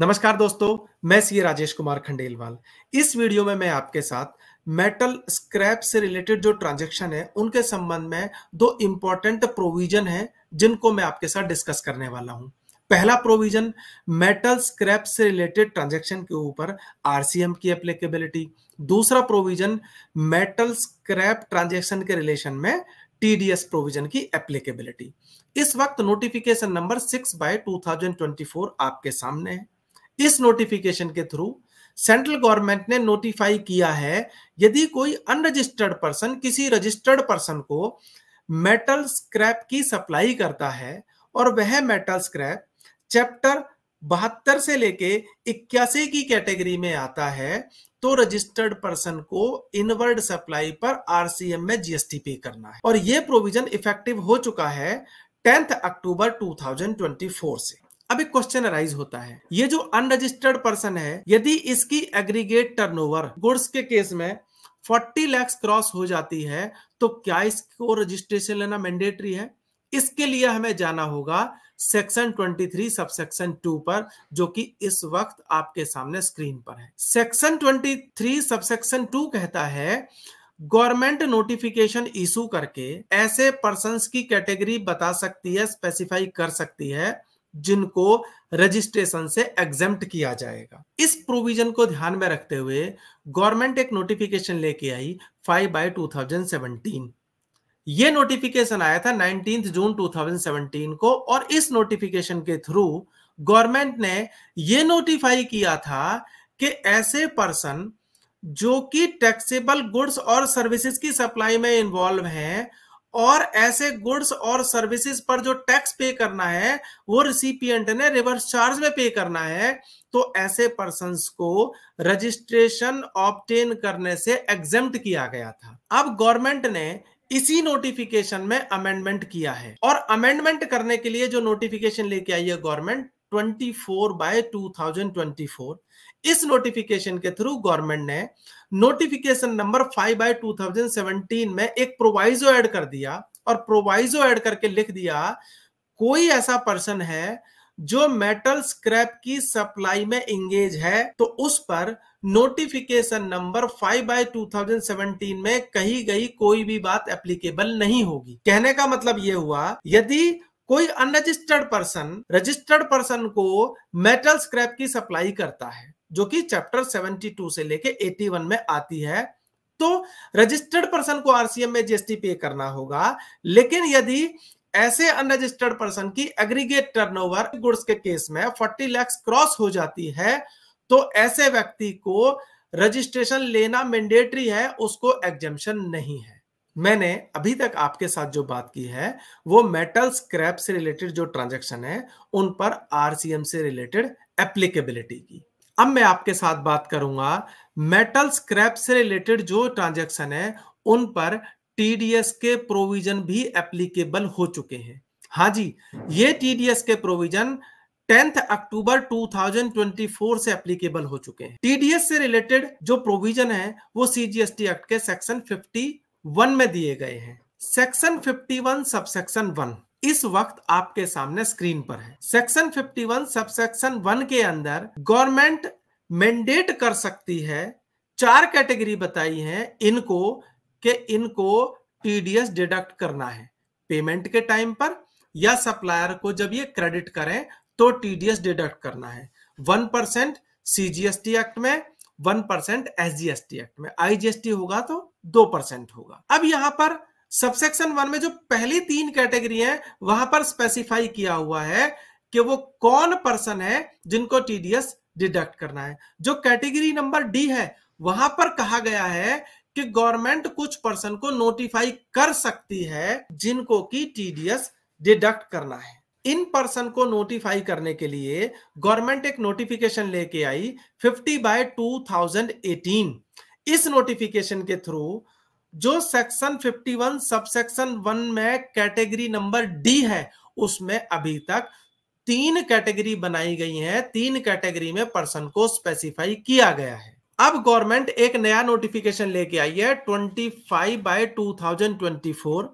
नमस्कार दोस्तों मैं सी राजेश कुमार खंडेलवाल इस वीडियो में मैं आपके साथ मेटल स्क्रैप से रिलेटेड जो ट्रांजेक्शन है उनके संबंध में दो इंपॉर्टेंट प्रोविजन है जिनको मैं आपके साथ डिस्कस करने वाला हूं पहला प्रोविजन मेटल स्क्रैप से रिलेटेड ट्रांजेक्शन के ऊपर आरसीएम की एप्लीकेबिलिटी दूसरा प्रोविजन मेटल स्क्रैप ट्रांजेक्शन के रिलेशन में टीडीएस प्रोविजन की एप्लीकेबिलिटी इस वक्त notification number six by two आपके सामने है इस नोटिफिकेशन के थ्रू सेंट्रल गवर्नमेंट ने नोटिफाई किया है यदि कोई अनरजिस्टर्ड पर्सन किसी रजिस्टर्ड पर्सन को मेटल स्क्रैप की सप्लाई करता है और वह मेटल स्क्रैप चैप्टर बहत्तर से लेके इक्यासी की कैटेगरी में आता है तो रजिस्टर्ड पर्सन को इनवर्ड सप्लाई पर आरसीएम में जीएसटी पे करना है और यह प्रोविजन इफेक्टिव हो चुका है टेंथ अक्टूबर 2024 से अब एक क्वेश्चन अराइज होता है ये जो अनरजिस्टर्ड पर्सन है यदि इसकी एग्रीगेट टर्नओवर गुड्स के केस में 40 लाख क्रॉस हो जाती है तो क्या इसको रजिस्ट्रेशन लेना मैंडेटरी है इसके लिए हमें जाना होगा सेक्शन 23 सबसेक्शन 2 पर जो कि इस वक्त आपके सामने स्क्रीन पर है सेक्शन 23 सबसेक्शन 2 कहता है गवर्नमेंट नोटिफिकेशन इशू करके ऐसे पर्सन की कैटेगरी बता सकती है स्पेसिफाई कर सकती है जिनको रजिस्ट्रेशन से एग्जाम किया जाएगा इस प्रोविजन को ध्यान में रखते हुए गवर्नमेंट एक नोटिफिकेशन लेके आई 5 बाई 2017 ये नोटिफिकेशन आया था 19 जून 2017 को और इस नोटिफिकेशन के थ्रू गवर्नमेंट ने यह नोटिफाई किया था कि ऐसे पर्सन जो कि टैक्सेबल गुड्स और सर्विसेज की सप्लाई में इन्वॉल्व हैं और ऐसे गुड्स और सर्विसेज पर जो टैक्स पे करना है वो रिसिपियंट ने रिवर्स चार्ज में पे करना है तो ऐसे पर्सन को रजिस्ट्रेशन ऑप्टेन करने से एग्जेम्प्ट किया गया था अब गवर्नमेंट ने इसी नोटिफिकेशन में अमेंडमेंट किया है और अमेंडमेंट करने के लिए जो नोटिफिकेशन लेके आई है गवर्नमेंट 24 बाय 2024 इस नोटिफिकेशन के थ्रू गवर्नमेंट ने नोटिफिकेशन नंबर फाइव बाय 2017 में एक प्रोवाइजो ऐड कर दिया और प्रोवाइजो ऐड करके लिख दिया कोई ऐसा पर्सन है जो मेटल स्क्रैप की सप्लाई में इंगेज है तो उस पर नोटिफिकेशन नंबर 5 बाय 2017 में कही गई कोई भी बात एप्लीकेबल नहीं होगी कहने का मतलब यह हुआ यदि कोई अनरजिस्टर्ड पर्सन रजिस्टर्ड पर्सन को मेटल स्क्रैप की सप्लाई करता है जो कि चैप्टर 72 से लेके 81 में आती है तो रजिस्टर्ड पर्सन को आरसीएम में जीएसटी पे करना होगा लेकिन यदि ऐसे अनरजिस्टर्ड पर्सन की एग्रीगेट टर्नओवर गुड्स के केस में 40 लाख क्रॉस हो जाती है तो ऐसे व्यक्ति को रजिस्ट्रेशन लेना मैंडेटरी है उसको एग्जम्पन नहीं है मैंने अभी तक आपके साथ जो बात की है वो मेटल स्क्रैप से रिलेटेड जो ट्रांजैक्शन है उन पर आरसीएम से रिलेटेड एप्लीकेबिलिटी की अब मैं आपके साथ बात करूंगा मेटल स्क्रैप से रिलेटेड जो ट्रांजैक्शन है उन पर टीडीएस के प्रोविजन भी एप्लीकेबल हो चुके हैं हाँ जी ये टीडीएस के प्रोविजन 10th अक्टूबर 2024 से एप्लीकेबल हो चुके हैं टीडीएस से रिलेटेड जो प्रोविजन है वो सीजीएसटी एक्ट के सेक्शन 51 में दिए गए हैं सेक्शन 51 वन सबसेक्शन 1 इस वक्त आपके सामने स्क्रीन पर है सेक्शन 51 सेक्शन वन के अंदर गवर्नमेंट मैंडेट कर सकती है चार कैटेगरी बताई है इनको के इनको टीडीएस डिडक्ट करना है पेमेंट के टाइम पर या सप्लायर को जब ये क्रेडिट करें तो टीडीएस डिडक्ट करना है वन परसेंट सीजीएसटी एक्ट में वन परसेंट एसजीएसटी एक्ट में आईजीएसटी होगा तो दो परसेंट होगा अब यहां पर सबसेक्शन वन में जो पहली तीन कैटेगरी है वहां पर स्पेसिफाई किया हुआ है कि वो कौन पर्सन है जिनको टीडीएस डिडक्ट करना है जो कैटेगरी नंबर डी है वहां पर कहा गया है कि गवर्नमेंट कुछ पर्सन को नोटिफाई कर सकती है जिनको की टीडीएस डिडक्ट करना है इन पर्सन को नोटिफाई करने के लिए गवर्नमेंट एक नोटिफिकेशन लेके आई 50 बाय 2018 इस नोटिफिकेशन के थ्रू जो सेक्शन 51 सब सेक्शन वन में कैटेगरी नंबर डी है उसमें अभी तक तीन कैटेगरी बनाई गई हैं तीन कैटेगरी में पर्सन को स्पेसिफाई किया गया है अब गवर्नमेंट एक नया नोटिफिकेशन लेके आई है 25 बाय 2024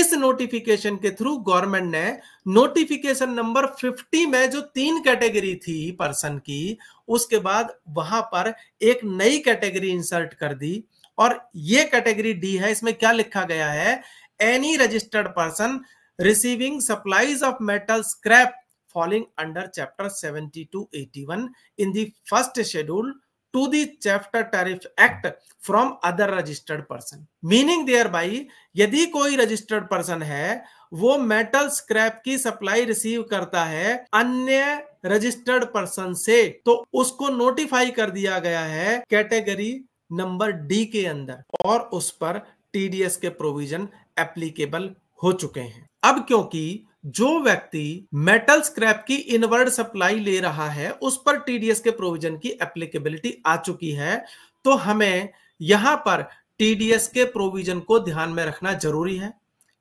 इस नोटिफिकेशन के थ्रू गवर्नमेंट ने नोटिफिकेशन नंबर 50 में जो तीन कैटेगरी थी पर्सन की उसके बाद वहां पर एक नई कैटेगरी इंसर्ट कर दी और ये कैटेगरी डी है इसमें क्या लिखा गया है any registered person receiving supplies of metal scrap falling under chapter 7281 in the first schedule to the chapter tariff act from other registered person meaning thereby यदि कोई रजिस्टर्ड पर्सन है वो मेटल स्क्रैप की supply receive करता है अन्य registered person से तो उसको नोटिफाई कर दिया गया है कैटेगरी नंबर डी के अंदर और उस पर टीडीएस के प्रोविजन एप्लीकेबल हो चुके हैं अब क्योंकि जो व्यक्ति मेटल स्क्रैप की इनवर्ड सप्लाई ले रहा है उस पर टीडीएस के प्रोविजन की एप्लीकेबिलिटी आ चुकी है तो हमें यहां पर टीडीएस के प्रोविजन को ध्यान में रखना जरूरी है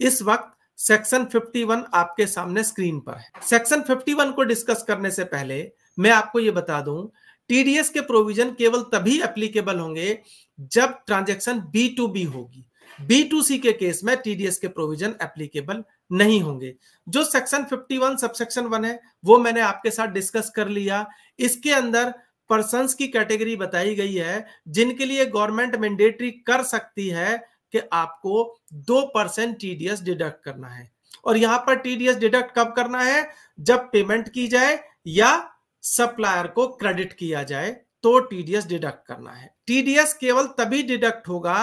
इस वक्त सेक्शन 51 आपके सामने स्क्रीन पर है सेक्शन 51 को डिस्कस करने से पहले मैं आपको ये बता दूं टीडीएस के प्रोविजन केवल तभी एप्लीकेबल होंगे जब ट्रांजेक्शन बी टू बी होगी बी टू सी के केस में टीडीएस के प्रोविजन एप्लीकेबल नहीं होंगे जो सेक्शन 51 वन सबसेक्शन वन है वो मैंने आपके साथ डिस्कस कर लिया इसके अंदर पर्सन की कैटेगरी बताई गई है जिनके लिए गवर्नमेंट मैंडेटरी कर सकती है कि आपको दो परसेंट टीडीएस डिडक्ट करना है और यहां पर टीडीएस डिडक्ट कब करना है जब पेमेंट की जाए या सप्लायर को क्रेडिट किया जाए तो टीडीएस डिडक्ट करना है टीडीएस केवल तभी डिडक्ट होगा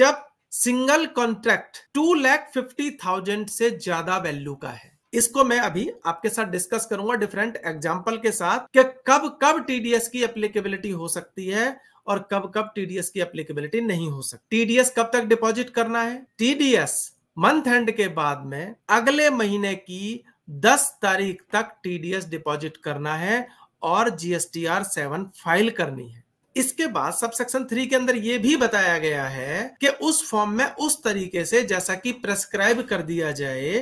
जब single contract two lakh fifty thousand से ज्यादा वैल्यू का है इसको मैं अभी आपके साथ डिस्कस करूंगा डिफरेंट एग्जाम्पल के साथ कि कब कब टीडीएस की अप्लीकेबिलिटी हो सकती है और कब कब टीडीएस की अप्लीकेबिलिटी नहीं हो सकती टीडीएस कब तक डिपॉजिट करना है टीडीएस मंथ एंड के बाद में अगले महीने की दस तारीख तक टीडीएस डिपॉजिट करना है और जीएसटीआर सेवन फाइल करनी है इसके बाद सब सेक्शन थ्री के अंदर यह भी बताया गया है कि उस फॉर्म में उस तरीके से जैसा कि प्रेस्क्राइब कर दिया जाए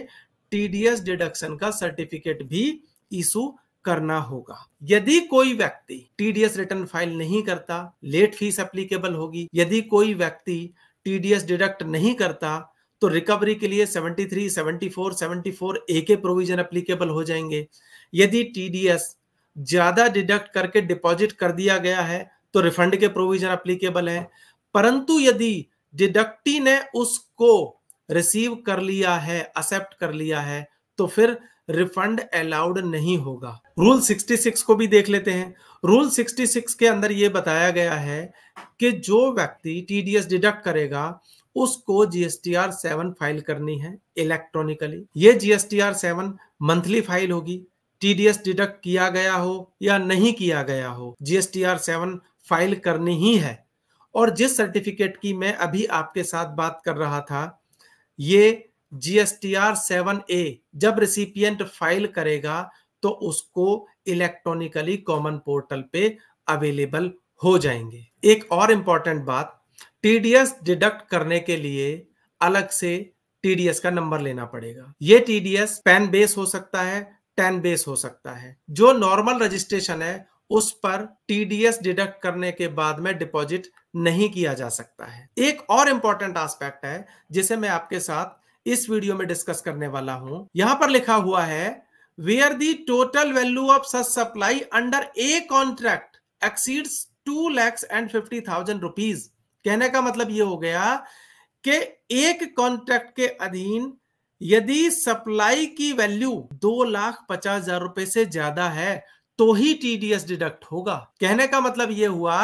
टीडीएस डिडक्शन का सर्टिफिकेट भी इशू करना होगा यदि कोई व्यक्ति टीडीएस रिटर्न फाइल नहीं करता लेट फीस एप्लीकेबल होगी यदि कोई व्यक्ति टीडीएस डिडक्ट नहीं करता तो रिकवरी के लिए 73, 74, 74 ए के प्रोविजन अप्लीकेबल हो जाएंगे यदि टीडीएस ज्यादा डिडक्ट करके डिपॉजिट कर दिया गया है तो रिफंड के प्रोविजन अप्लीकेबल है परंतु यदि डिडक्टी ने उसको रिसीव कर लिया है एक्सेप्ट कर लिया है तो फिर रिफंड अलाउड नहीं होगा रूल 66 को भी देख लेते हैं रूल 66 के अंदर यह बताया गया है कि जो व्यक्ति टीडीएस डिडक्ट करेगा उसको जीएसटीआर सेवन फाइल करनी है इलेक्ट्रॉनिकली ये जीएसटीआर सेवन मंथली फाइल होगी टीडीएस डिडक्ट किया गया हो या नहीं किया गया हो जीएसटीआर सेवन फाइल करनी ही है और जिस सर्टिफिकेट की मैं अभी आपके साथ बात कर रहा था ये जीएसटीआर सेवन ए जब रिसिपियंट फाइल करेगा तो उसको इलेक्ट्रॉनिकली कॉमन पोर्टल पे अवेलेबल हो जाएंगे एक और इंपॉर्टेंट बात टीडीएस डिडक्ट करने के लिए अलग से टीडीएस का नंबर लेना पड़ेगा ये टीडीएस पेन बेस हो सकता है टेन बेस हो सकता है जो नॉर्मल रजिस्ट्रेशन है उस पर टीडीएस डिडक्ट करने के बाद में डिपॉजिट नहीं किया जा सकता है एक और इंपॉर्टेंट आस्पेक्ट है जिसे मैं आपके साथ इस वीडियो में डिस्कस करने वाला हूं यहां पर लिखा हुआ है where the total value of such supply under a contract exceeds two lakhs and fifty thousand rupees कहने का मतलब ये हो गया कि एक कॉन्ट्रैक्ट के अधीन यदि सप्लाई की वैल्यू दो लाख पचास हजार रुपए से ज्यादा है तो ही टीडीएस डिडक्ट होगा कहने का मतलब यह हुआ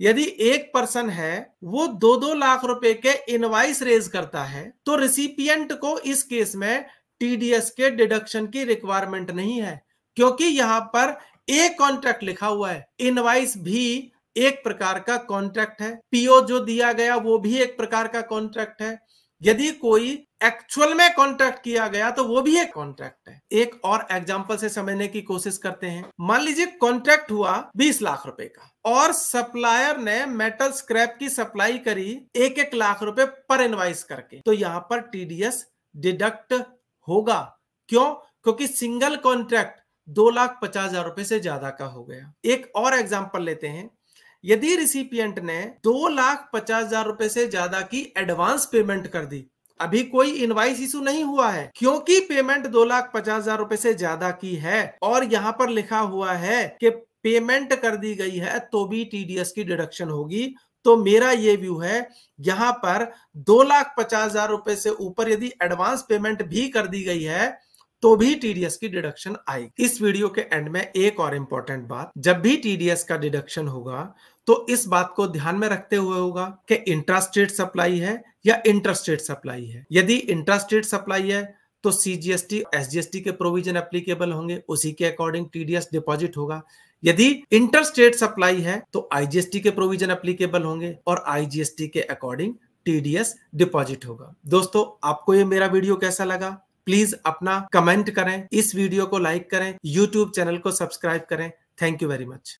यदि एक पर्सन है वो दो दो लाख रुपए के इनवाइस रेज करता है तो रिसिपियंट को इस केस में टीडीएस के डिडक्शन की रिक्वायरमेंट नहीं है क्योंकि यहां पर एक कॉन्ट्रैक्ट लिखा हुआ है इनवाइस भी एक प्रकार का कॉन्ट्रैक्ट है पीओ जो दिया गया वो भी एक प्रकार का कॉन्ट्रैक्ट है यदि कोई एक्चुअल में कॉन्ट्रैक्ट किया गया तो वो भी एक कॉन्ट्रैक्ट है एक और एग्जाम्पल से समझने की कोशिश करते हैं मान लीजिए कॉन्ट्रैक्ट हुआ 20 लाख रुपए का और सप्लायर ने मेटल स्क्रैप की सप्लाई करी एक एक लाख रुपए पर इनवाइस करके तो यहां पर टीडीएस डिडक्ट होगा क्यों क्योंकि सिंगल कॉन्ट्रैक्ट दो लाख पचास हजार रुपए से ज्यादा का हो गया एक और एग्जाम्पल लेते हैं यदि रिसिपियंट ने दो लाख पचास हजार रूपए से ज्यादा की एडवांस पेमेंट कर दी अभी कोई इनवाइस इशू नहीं हुआ है क्योंकि पेमेंट दो लाख पचास हजार रूपए से ज्यादा की है और यहाँ पर लिखा हुआ है कि पेमेंट कर दी गई है तो भी टीडीएस की डिडक्शन होगी तो मेरा ये व्यू है यहाँ पर दो लाख पचास हजार रूपए से ऊपर यदि एडवांस पेमेंट भी कर दी गई है तो भी टीडीएस की डिडक्शन आएगी इस वीडियो के एंड में एक और इंपॉर्टेंट बात जब भी टीडीएस का डिडक्शन होगा तो इस बात को ध्यान में रखते हुए होगा कि इंट्रास्टेट सप्लाई है या इंटरस्टेट सप्लाई है यदि इंट्रास्टेट सप्लाई है तो सीजीएसटी एसजीएसटी के प्रोविजन एप्लीकेबल होंगे उसी के अकॉर्डिंग टीडीएस डिपॉजिट होगा यदि इंटरस्टेट सप्लाई है तो आईजीएसटी के प्रोविजन एप्लीकेबल होंगे और आईजीएसटी के अकॉर्डिंग टीडीएस डिपॉजिट होगा दोस्तों आपको ये मेरा वीडियो कैसा लगा प्लीज अपना कमेंट करें इस वीडियो को लाइक करें यूट्यूब चैनल को सब्सक्राइब करें थैंक यू वेरी मच